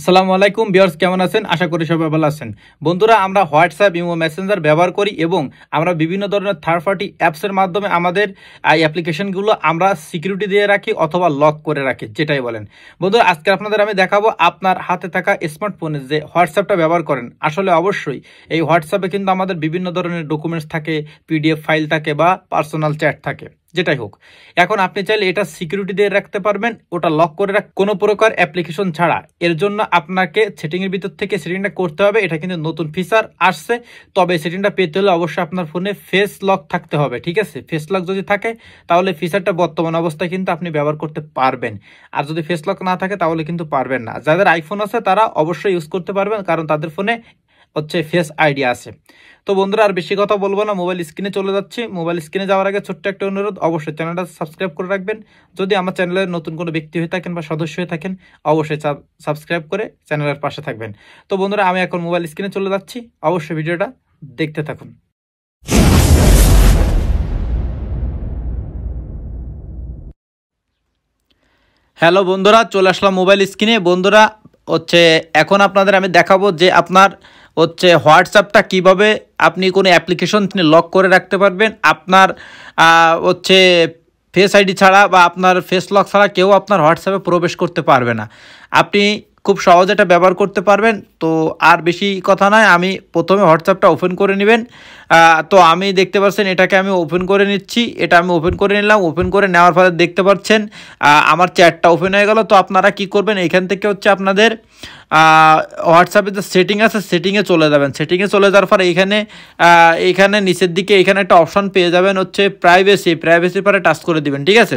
আসসালামু আলাইকুম বিয়ার্স কেমন আছেন আশা করি সবাই ভালো আছেন বন্ধুরা আমরা হোয়াটসঅ্যাপ ইমো মেসেঞ্জার ব্যবহার করি এবং আমরা বিভিন্ন ধরনের থার্ড পার্টি অ্যাপসের মাধ্যমে আমাদের এই অ্যাপ্লিকেশনগুলো আমরা সিকিউরিটি দিয়ে রাখি অথবা লক করে রাখি যেটাই বলেন বন্ধুরা আজকে আপনাদের আমি দেখাবো আপনার হাতে থাকা স্মার্টফোনে যে হোয়াটসঅ্যাপটা ব্যবহার করেন আসলে অবশ্যই এই হোয়াটসঅ্যাপে কিন্তু আমাদের বিভিন্ন ধরনের ডকুমেন্টস থাকে পিডিএফ ফাইল থাকে বা পার্সোনাল চ্যাট থাকে যেটাই হোক এখন আপনি চাইলে এটা সিকিউরিটি দিয়ে রাখতে পারবেন ওটা লক করে রাখ কোনো প্রকার অ্যাপ্লিকেশন ছাড়া এর জন্য আপনাকে সেটিংয়ের ভিতর থেকে সেটিংটা করতে হবে এটা কিন্তু নতুন ফিচার আসছে তবে সেটিংটা পেতে হলে অবশ্যই আপনার ফোনে ফেস লক থাকতে হবে ঠিক আছে ফেস লক যদি থাকে তাহলে ফিচারটা বর্তমান অবস্থায় কিন্তু আপনি ব্যবহার করতে পারবেন আর যদি ফেস লক না থাকে তাহলে কিন্তু পারবেন না যাদের আইফোন আছে তারা অবশ্যই ইউজ করতে পারবেন কারণ তাদের ফোনে হচ্ছে ফেস আইডি আছে তো বন্ধুরা আর বেশি কথা বলবো না মোবাইল স্ক্রিনে চলে যাচ্ছি মোবাইল স্ক্রিনে যাওয়ার আগে ছোট্ট একটা অনুরোধ অবশ্যই চ্যানেলটা সাবস্ক্রাইব করে রাখবেন যদি আমার চ্যানেলের নতুন কোনো ব্যক্তি হয়ে থাকেন বা সদস্য হয়ে থাকেন অবশ্যই সাবস্ক্রাইব করে চ্যানেলের পাশে থাকবেন তো বন্ধুরা আমি এখন মোবাইল স্ক্রিনে চলে যাচ্ছি অবশ্যই ভিডিওটা দেখতে থাকুন হ্যালো বন্ধুরা চলে আসলাম মোবাইল স্ক্রিনে বন্ধুরা হচ্ছে এখন আপনাদের আমি দেখাবো যে আপনার হচ্ছে হোয়াটসঅ্যাপটা কিভাবে আপনি কোনো অ্যাপ্লিকেশন লক করে রাখতে পারবেন আপনার হচ্ছে ফেস আইডি ছাড়া বা আপনার ফেস লক ছাড়া কেউ আপনার হোয়াটসঅ্যাপে প্রবেশ করতে পারবে না আপনি খুব সহজে এটা ব্যবহার করতে পারবেন তো আর বেশি কথা নয় আমি প্রথমে হোয়াটসঅ্যাপটা ওপেন করে নেবেন তো আমি দেখতে পাচ্ছেন এটাকে আমি ওপেন করে নিচ্ছি এটা আমি ওপেন করে নিলাম ওপেন করে নেওয়ার ফলে দেখতে পাচ্ছেন আমার চ্যাটটা ওপেন হয়ে গেল তো আপনারা কি করবেন এখান থেকে হচ্ছে আপনাদের হোয়াটসঅ্যাপে যে সেটিং আছে সেটিংয়ে চলে যাবেন সেটিংয়ে চলে যাওয়ার পর এখানে এখানে নিচের দিকে এখানে একটা অপশন পেয়ে যাবেন হচ্ছে প্রাইভেসি প্রাইভেসির পরে টাচ করে দিবেন ঠিক আছে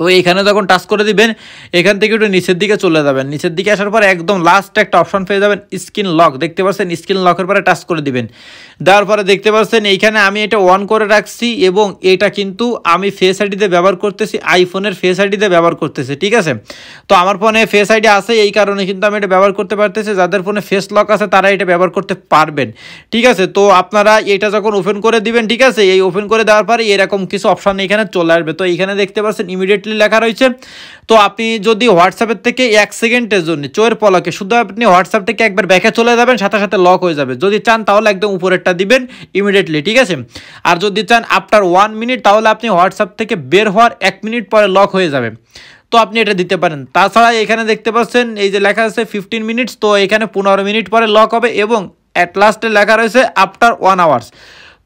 তো এইখানে যখন টাচ করে দিবেন এখান থেকে একটু নিচের দিকে চলে যাবেন নিচের দিকে আসার পর একদম লাস্ট একটা অপশন পেয়ে যাবেন স্ক্রিন লক দেখতে পাচ্ছেন স্ক্রিন লকের পরে টাচ করে দিবেন দেওয়ার পরে দেখতে পাচ্ছেন এইখানে আমি এটা অন করে রাখছি এবং এটা কিন্তু আমি ফেস আইডিতে ব্যবহার করতেছি আইফোনের ফেস আইডিতে ব্যবহার করতেছি ঠিক আছে তো আমার ফোনে ফেস আইডি আছে এই কারণে কিন্তু আমি এটা ব্যবহার করতে পারতেছি যাদের ফোনে ফেস লক আছে তারা এটা ব্যবহার করতে পারবেন ঠিক আছে তো আপনারা এটা যখন ওপেন করে দিবেন ঠিক আছে এই ওপেন করে দেওয়ার পরে এরকম কিছু অপশান এখানে চলে আসবে তো এইখানে দেখতে পাচ্ছেন ইমিডিয়েটলি ডিসপ্লে লেখা রয়েছে তো আপনি যদি হোয়াটসঅ্যাপের থেকে এক সেকেন্ডের জন্য চোর পলকে শুধু আপনি হোয়াটসঅ্যাপ থেকে একবার ব্যাকে চলে যাবেন সাথে সাথে লক হয়ে যাবে যদি চান তাহলে একদম উপরেরটা দিবেন ইমিডিয়েটলি ঠিক আছে আর যদি চান আফটার ওয়ান মিনিট তাহলে আপনি হোয়াটসঅ্যাপ থেকে বের হওয়ার এক মিনিট পরে লক হয়ে যাবে তো আপনি এটা দিতে পারেন তাছাড়া এখানে দেখতে পাচ্ছেন এই যে লেখা আছে ফিফটিন মিনিটস তো এখানে পনেরো মিনিট পরে লক হবে এবং অ্যাট লাস্টে লেখা রয়েছে আফটার ওয়ান আওয়ার্স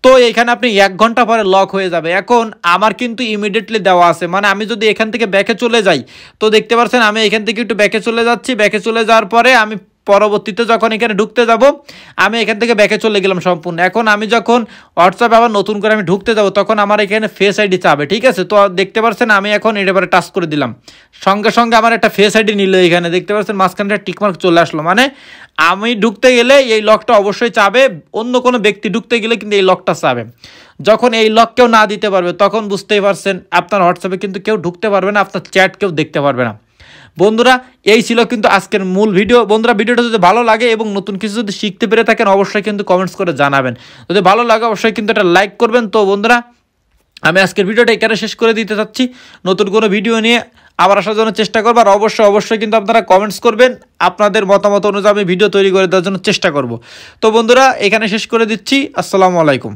তো এখানে আপনি এক ঘন্টা পরে লক হয়ে যাবে এখন আমার কিন্তু ইমিডিয়েটলি দেওয়া আছে মানে আমি যদি এখান থেকে ব্যাকে চলে যাই তো দেখতে পাচ্ছেন আমি এখান থেকে একটু ব্যাকে চলে যাচ্ছি ব্যাকে চলে যাওয়ার পরে আমি পরবর্তীতে যখন এখানে ঢুকতে যাব আমি এখান থেকে ব্যাকে চলে গেলাম সম্পূর্ণ এখন আমি যখন হোয়াটসঅ্যাপ আবার নতুন করে আমি ঢুকতে যাব তখন আমার এখানে ফেস আইডি চাবে ঠিক আছে তো দেখতে পাচ্ছেন আমি এখন এটা পরে টাচ করে দিলাম সঙ্গে সঙ্গে আমার একটা ফেস আইডি নিল এখানে দেখতে পাচ্ছেন মাঝখানটা টিকমার্ক চলে আসলো মানে আমি ঢুকতে গেলে এই লকটা অবশ্যই চাবে অন্য কোনো ব্যক্তি ঢুকতে গেলে কিন্তু এই লকটা চাবে যখন এই লক কেউ না দিতে পারবে তখন বুঝতেই পারছেন আপনার হোয়াটসঅ্যাপে কিন্তু কেউ ঢুকতে পারবে না আপনার চ্যাট কেউ দেখতে পারবে না বন্ধুরা এই ছিল কিন্তু আজকের মূল ভিডিও বন্ধুরা ভিডিওটা যদি ভালো লাগে এবং নতুন কিছু যদি শিখতে পেরে থাকেন অবশ্যই কিন্তু কমেন্টস করে জানাবেন যদি ভালো লাগে অবশ্যই কিন্তু একটা লাইক করবেন তো বন্ধুরা আমি আজকের ভিডিওটা এখানে শেষ করে দিতে চাচ্ছি নতুন কোনো ভিডিও নিয়ে আবার আসার জন্য চেষ্টা করবো আর অবশ্যই অবশ্যই কিন্তু আপনারা কমেন্টস করবেন আপনাদের মতামত অনুযায়ী আমি ভিডিও তৈরি করে দেওয়ার জন্য চেষ্টা করব তো বন্ধুরা এখানে শেষ করে দিচ্ছি আসসালামু আলাইকুম